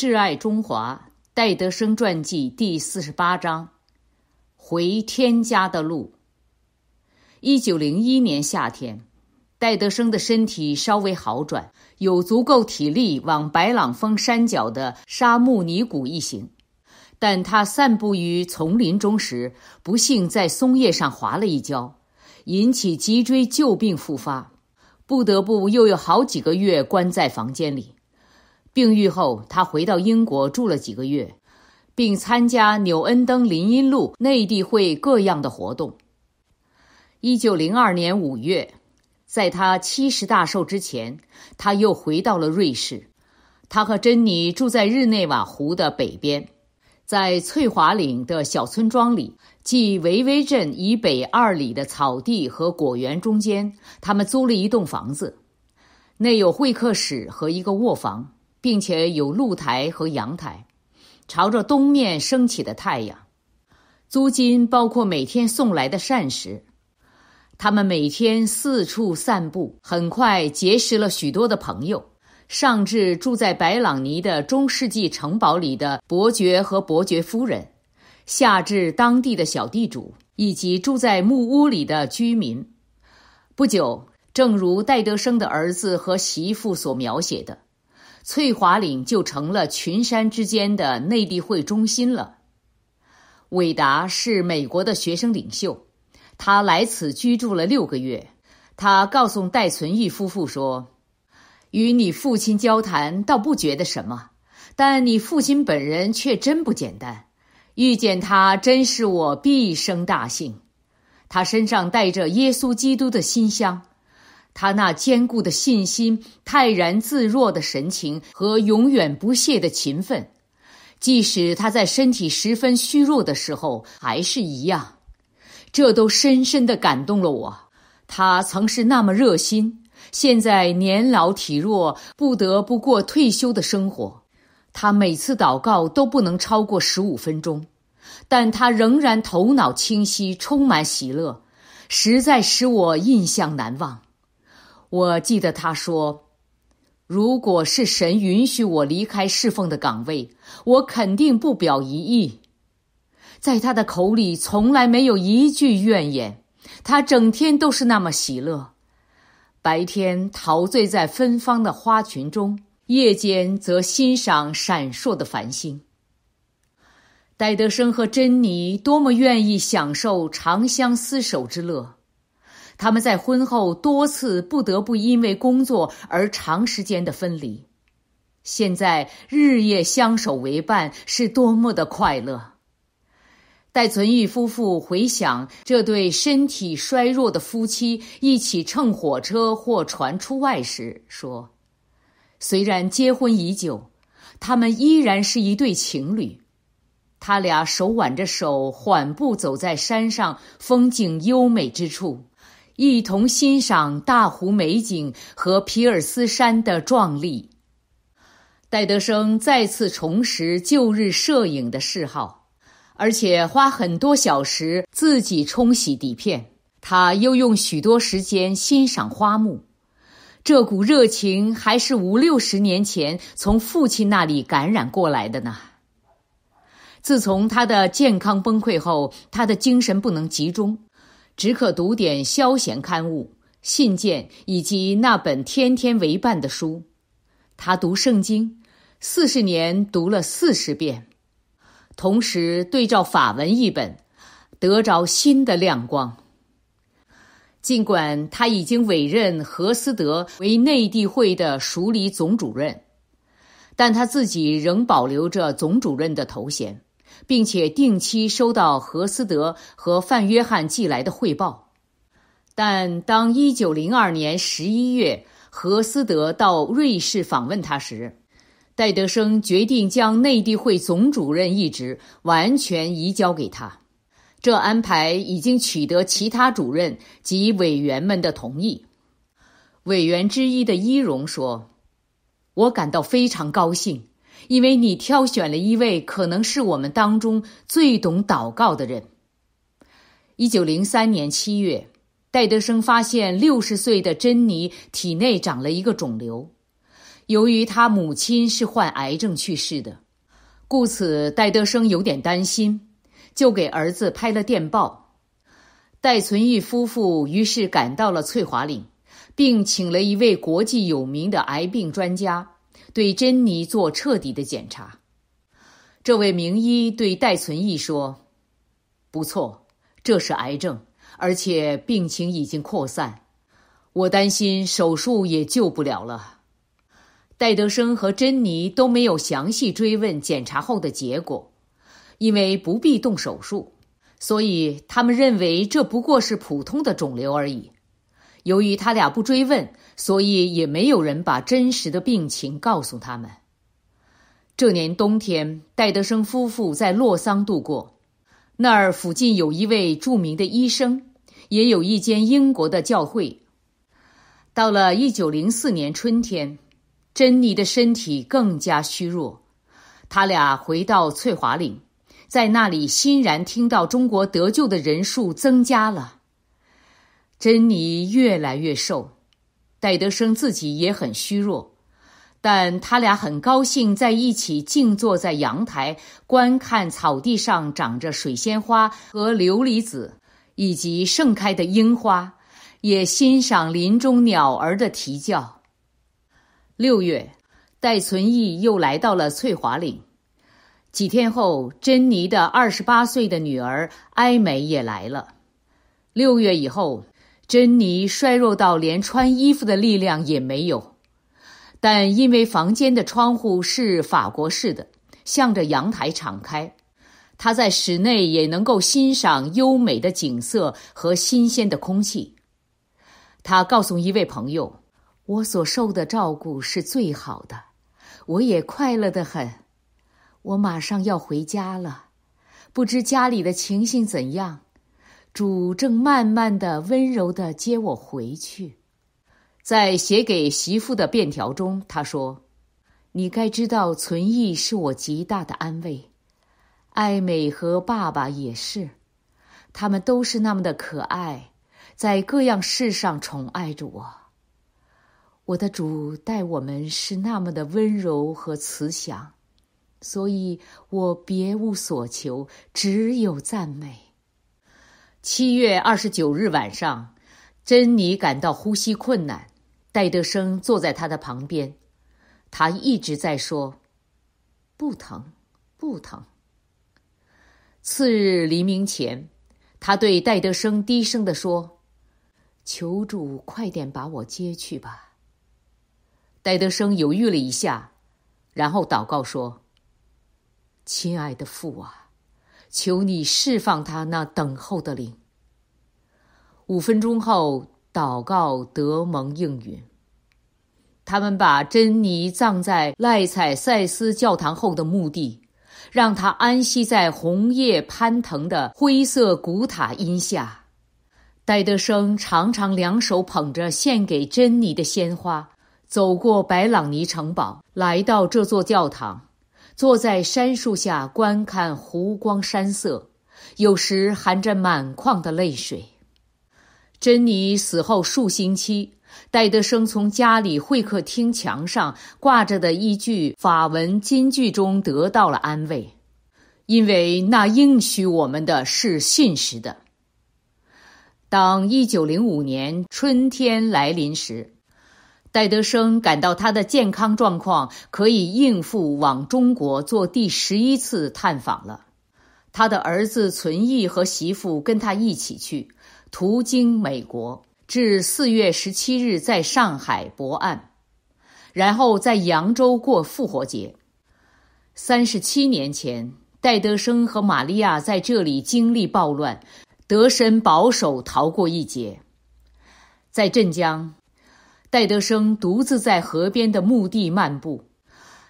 《挚爱中华：戴德生传记》第四十八章，《回天家的路》。一九零一年夏天，戴德生的身体稍微好转，有足够体力往白朗峰山脚的沙木尼谷一行。但他散步于丛林中时，不幸在松叶上滑了一跤，引起脊椎旧病复发，不得不又有好几个月关在房间里。病愈后，他回到英国住了几个月，并参加纽恩登林荫路内地会各样的活动。一九零二年五月，在他七十大寿之前，他又回到了瑞士。他和珍妮住在日内瓦湖的北边，在翠华岭的小村庄里，即维维镇以北二里的草地和果园中间，他们租了一栋房子，内有会客室和一个卧房。并且有露台和阳台，朝着东面升起的太阳。租金包括每天送来的膳食。他们每天四处散步，很快结识了许多的朋友，上至住在白朗尼的中世纪城堡里的伯爵和伯爵夫人，下至当地的小地主以及住在木屋里的居民。不久，正如戴德生的儿子和媳妇所描写的。翠华岭就成了群山之间的内地会中心了。伟达是美国的学生领袖，他来此居住了六个月。他告诉戴存义夫妇说：“与你父亲交谈倒不觉得什么，但你父亲本人却真不简单。遇见他真是我毕生大幸。他身上带着耶稣基督的馨香。”他那坚固的信心、泰然自若的神情和永远不懈的勤奋，即使他在身体十分虚弱的时候还是一样，这都深深地感动了我。他曾是那么热心，现在年老体弱，不得不过退休的生活。他每次祷告都不能超过十五分钟，但他仍然头脑清晰，充满喜乐，实在使我印象难忘。我记得他说：“如果是神允许我离开侍奉的岗位，我肯定不表一意。”在他的口里从来没有一句怨言，他整天都是那么喜乐，白天陶醉在芬芳的花群中，夜间则欣赏闪烁的繁星。戴德生和珍妮多么愿意享受长相厮守之乐！他们在婚后多次不得不因为工作而长时间的分离，现在日夜相守为伴是多么的快乐。戴存玉夫妇回想这对身体衰弱的夫妻一起乘火车或船出外时说：“虽然结婚已久，他们依然是一对情侣。他俩手挽着手，缓步走在山上风景优美之处。”一同欣赏大湖美景和皮尔斯山的壮丽。戴德生再次重拾旧日摄影的嗜好，而且花很多小时自己冲洗底片。他又用许多时间欣赏花木，这股热情还是五六十年前从父亲那里感染过来的呢。自从他的健康崩溃后，他的精神不能集中。只可读点消闲刊物、信件以及那本天天为伴的书。他读圣经，四十年读了四十遍，同时对照法文译本，得着新的亮光。尽管他已经委任何思德为内地会的署理总主任，但他自己仍保留着总主任的头衔。并且定期收到何思德和范约翰寄来的汇报，但当一九零二年十一月何思德到瑞士访问他时，戴德生决定将内地会总主任一职完全移交给他。这安排已经取得其他主任及委员们的同意。委员之一的伊荣说：“我感到非常高兴。”因为你挑选了一位可能是我们当中最懂祷告的人。一九零三年七月，戴德生发现六十岁的珍妮体内长了一个肿瘤。由于他母亲是患癌症去世的，故此戴德生有点担心，就给儿子拍了电报。戴存义夫妇于是赶到了翠华岭，并请了一位国际有名的癌病专家。对珍妮做彻底的检查，这位名医对戴存义说：“不错，这是癌症，而且病情已经扩散，我担心手术也救不了了。”戴德生和珍妮都没有详细追问检查后的结果，因为不必动手术，所以他们认为这不过是普通的肿瘤而已。由于他俩不追问，所以也没有人把真实的病情告诉他们。这年冬天，戴德生夫妇在洛桑度过，那儿附近有一位著名的医生，也有一间英国的教会。到了一九零四年春天，珍妮的身体更加虚弱，他俩回到翠华岭，在那里欣然听到中国得救的人数增加了。珍妮越来越瘦，戴德生自己也很虚弱，但他俩很高兴在一起静坐在阳台，观看草地上长着水仙花和琉璃子，以及盛开的樱花，也欣赏林中鸟儿的啼叫。六月，戴存义又来到了翠华岭，几天后，珍妮的二十八岁的女儿艾美也来了。六月以后。珍妮衰弱到连穿衣服的力量也没有，但因为房间的窗户是法国式的，向着阳台敞开，她在室内也能够欣赏优美的景色和新鲜的空气。她告诉一位朋友：“我所受的照顾是最好的，我也快乐的很。我马上要回家了，不知家里的情形怎样。”主正慢慢的、温柔的接我回去，在写给媳妇的便条中，他说：“你该知道，存意是我极大的安慰，艾美和爸爸也是，他们都是那么的可爱，在各样事上宠爱着我。我的主待我们是那么的温柔和慈祥，所以我别无所求，只有赞美。”七月二十九日晚上，珍妮感到呼吸困难。戴德生坐在她的旁边，他一直在说：“不疼，不疼。”次日黎明前，他对戴德生低声的说：“求主快点把我接去吧。”戴德生犹豫了一下，然后祷告说：“亲爱的父啊！”求你释放他那等候的灵。五分钟后，祷告得蒙应允。他们把珍妮葬在赖采塞斯教堂后的墓地，让她安息在红叶攀藤的灰色古塔荫下。戴德生常常两手捧着献给珍妮的鲜花，走过白朗尼城堡，来到这座教堂。坐在杉树下观看湖光山色，有时含着满眶的泪水。珍妮死后数星期，戴德生从家里会客厅墙上挂着的一句法文金句中得到了安慰，因为那应许我们的是信实的。当一九零五年春天来临时。戴德生感到他的健康状况可以应付往中国做第十一次探访了，他的儿子存义和媳妇跟他一起去，途经美国，至四月十七日在上海博岸，然后在扬州过复活节。三十七年前，戴德生和玛利亚在这里经历暴乱，德身保守逃过一劫，在镇江。戴德生独自在河边的墓地漫步，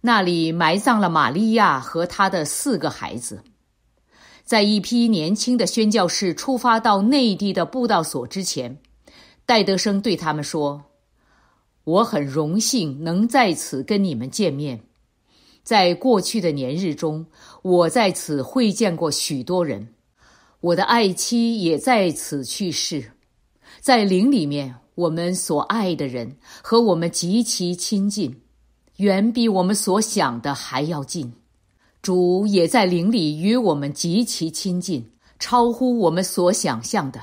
那里埋葬了玛利亚和他的四个孩子。在一批年轻的宣教士出发到内地的布道所之前，戴德生对他们说：“我很荣幸能在此跟你们见面。在过去的年日中，我在此会见过许多人，我的爱妻也在此去世。”在灵里面，我们所爱的人和我们极其亲近，远比我们所想的还要近。主也在灵里与我们极其亲近，超乎我们所想象的。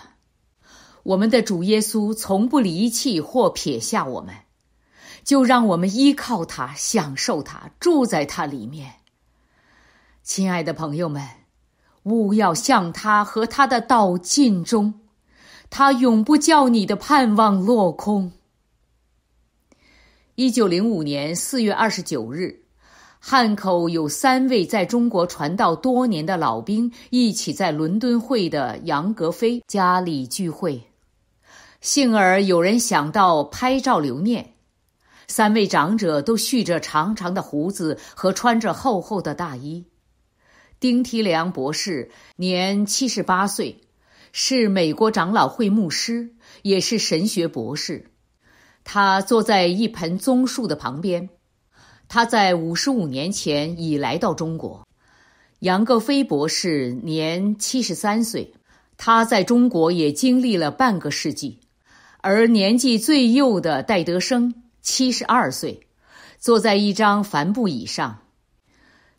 我们的主耶稣从不离弃或撇下我们，就让我们依靠他，享受他，住在他里面。亲爱的朋友们，务要向他和他的道尽忠。他永不叫你的盼望落空。一九零五年四月二十九日，汉口有三位在中国传道多年的老兵一起在伦敦会的杨格飞家里聚会，幸而有人想到拍照留念。三位长者都蓄着长长的胡子和穿着厚厚的大衣。丁提良博士年七十八岁。是美国长老会牧师，也是神学博士。他坐在一盆棕树的旁边。他在五十五年前已来到中国。杨格飞博士年七十三岁，他在中国也经历了半个世纪。而年纪最幼的戴德生七十二岁，坐在一张帆布椅上。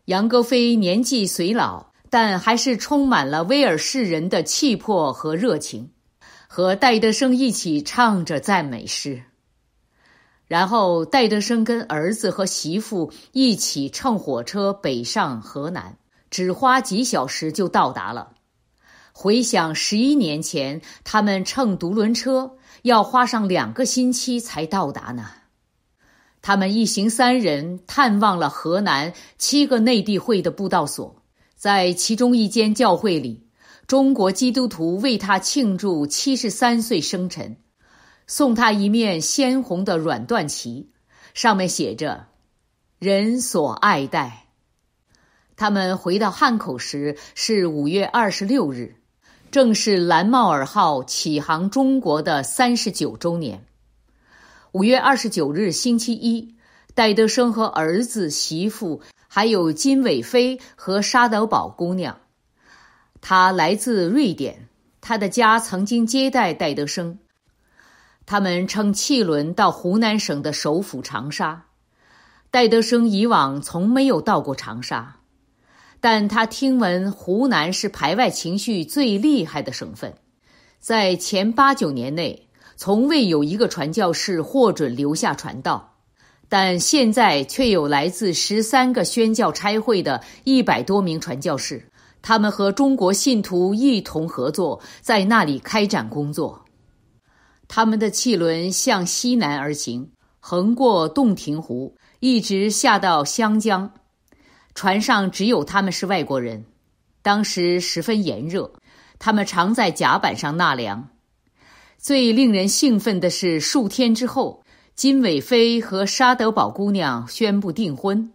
杨格飞年纪虽老。但还是充满了威尔士人的气魄和热情，和戴德生一起唱着赞美诗。然后戴德生跟儿子和媳妇一起乘火车北上河南，只花几小时就到达了。回想十一年前，他们乘独轮车要花上两个星期才到达呢。他们一行三人探望了河南七个内地会的布道所。在其中一间教会里，中国基督徒为他庆祝七十三岁生辰，送他一面鲜红的软缎旗，上面写着“人所爱戴”。他们回到汉口时是五月二十六日，正是蓝帽尔号启航中国的三十九周年。五月二十九日星期一，戴德生和儿子、媳妇。还有金伟飞和沙德宝姑娘，她来自瑞典，她的家曾经接待戴德生。他们乘汽轮到湖南省的首府长沙。戴德生以往从没有到过长沙，但他听闻湖南是排外情绪最厉害的省份，在前八九年内，从未有一个传教士获准留下传道。但现在却有来自十三个宣教差会的一百多名传教士，他们和中国信徒一同合作，在那里开展工作。他们的汽轮向西南而行，横过洞庭湖，一直下到湘江。船上只有他们是外国人。当时十分炎热，他们常在甲板上纳凉。最令人兴奋的是，数天之后。金伟飞和沙德宝姑娘宣布订婚。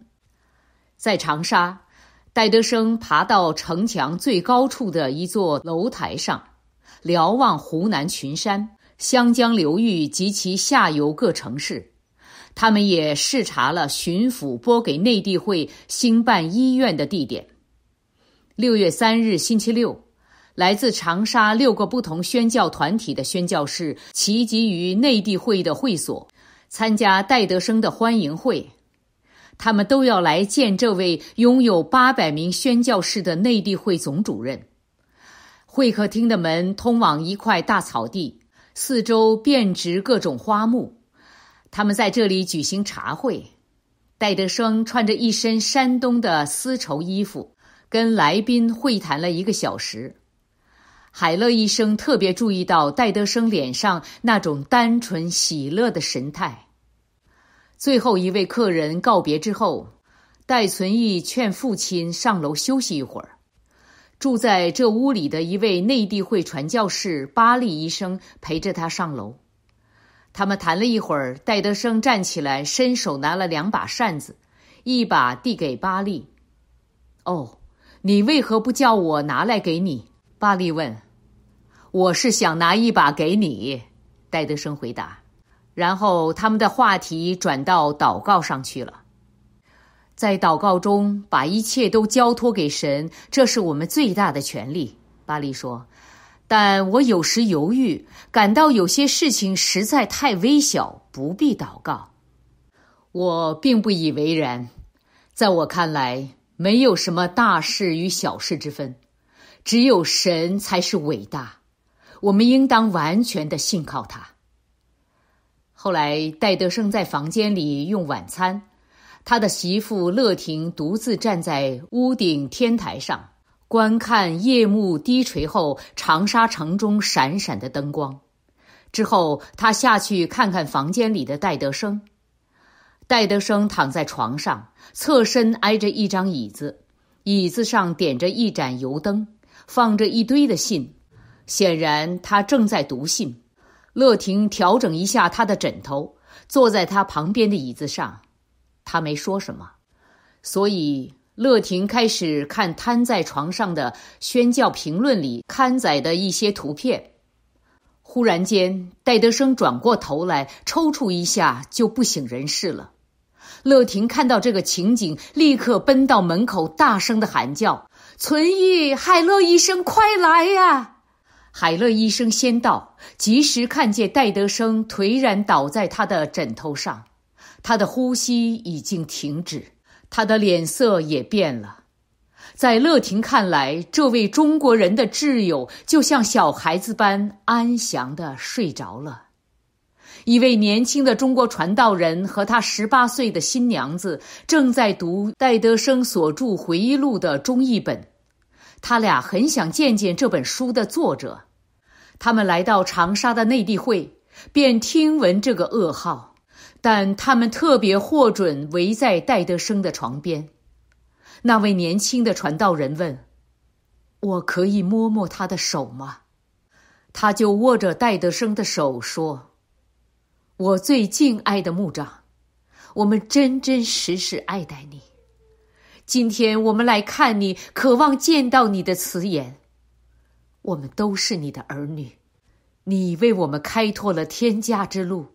在长沙，戴德生爬到城墙最高处的一座楼台上，瞭望湖南群山、湘江流域及其下游各城市。他们也视察了巡抚拨给内地会兴办医院的地点。六月三日星期六，来自长沙六个不同宣教团体的宣教士齐集于内地会议的会所。参加戴德生的欢迎会，他们都要来见这位拥有八百名宣教士的内地会总主任。会客厅的门通往一块大草地，四周遍植各种花木。他们在这里举行茶会。戴德生穿着一身山东的丝绸衣服，跟来宾会谈了一个小时。海乐医生特别注意到戴德生脸上那种单纯喜乐的神态。最后一位客人告别之后，戴存义劝父亲上楼休息一会儿。住在这屋里的一位内地会传教士巴利医生陪着他上楼。他们谈了一会儿，戴德生站起来，伸手拿了两把扇子，一把递给巴利：“哦，你为何不叫我拿来给你？”巴利问：“我是想拿一把给你。”戴德生回答。然后他们的话题转到祷告上去了。在祷告中把一切都交托给神，这是我们最大的权利。巴利说：“但我有时犹豫，感到有些事情实在太微小，不必祷告。”我并不以为然。在我看来，没有什么大事与小事之分。只有神才是伟大，我们应当完全的信靠他。后来，戴德生在房间里用晚餐，他的媳妇乐婷独自站在屋顶天台上，观看夜幕低垂后长沙城中闪闪的灯光。之后，他下去看看房间里的戴德生，戴德生躺在床上，侧身挨着一张椅子，椅子上点着一盏油灯。放着一堆的信，显然他正在读信。乐亭调整一下他的枕头，坐在他旁边的椅子上。他没说什么，所以乐亭开始看瘫在床上的宣教评论里刊载的一些图片。忽然间，戴德生转过头来，抽搐一下就不省人事了。乐亭看到这个情景，立刻奔到门口，大声的喊叫。存玉，海乐医生，快来呀！海乐医生先到，及时看见戴德生颓然倒在他的枕头上，他的呼吸已经停止，他的脸色也变了。在乐婷看来，这位中国人的挚友就像小孩子般安详的睡着了。一位年轻的中国传道人和他十八岁的新娘子正在读戴德生所著回忆录的中译本。他俩很想见见这本书的作者，他们来到长沙的内地会，便听闻这个噩耗。但他们特别获准围在戴德生的床边。那位年轻的传道人问：“我可以摸摸他的手吗？”他就握着戴德生的手说：“我最敬爱的牧长，我们真真实实爱戴你。”今天我们来看你，渴望见到你的慈眼。我们都是你的儿女，你为我们开拓了天家之路。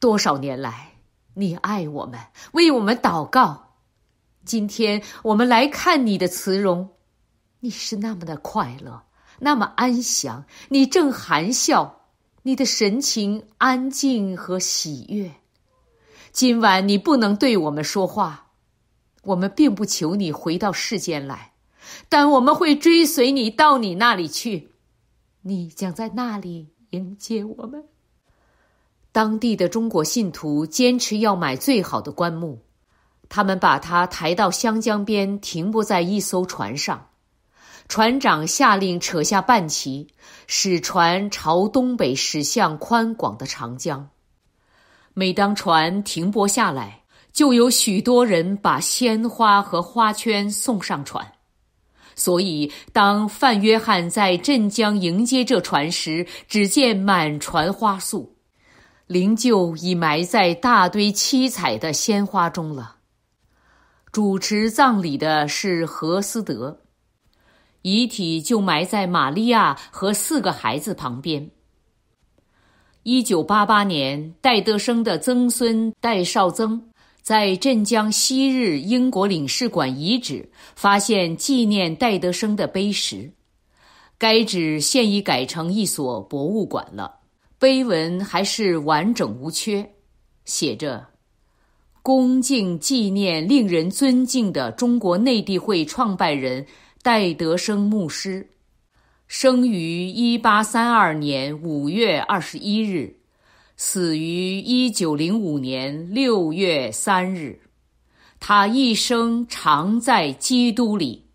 多少年来，你爱我们，为我们祷告。今天我们来看你的慈容，你是那么的快乐，那么安详，你正含笑，你的神情安静和喜悦。今晚你不能对我们说话。我们并不求你回到世间来，但我们会追随你到你那里去，你将在那里迎接我们。当地的中国信徒坚持要买最好的棺木，他们把它抬到湘江边，停泊在一艘船上，船长下令扯下半旗，使船朝东北驶向宽广的长江。每当船停泊下来。就有许多人把鲜花和花圈送上船，所以当范约翰在镇江迎接这船时，只见满船花束，灵柩已埋在大堆七彩的鲜花中了。主持葬礼的是何思德，遗体就埋在玛利亚和四个孩子旁边。一九八八年，戴德生的曾孙戴绍曾。在镇江昔日英国领事馆遗址发现纪念戴德生的碑石，该址现已改成一所博物馆了。碑文还是完整无缺，写着：“恭敬纪念令人尊敬的中国内地会创办人戴德生牧师，生于一八三二年五月二十一日。”死于一九零五年六月三日。他一生常在基督里。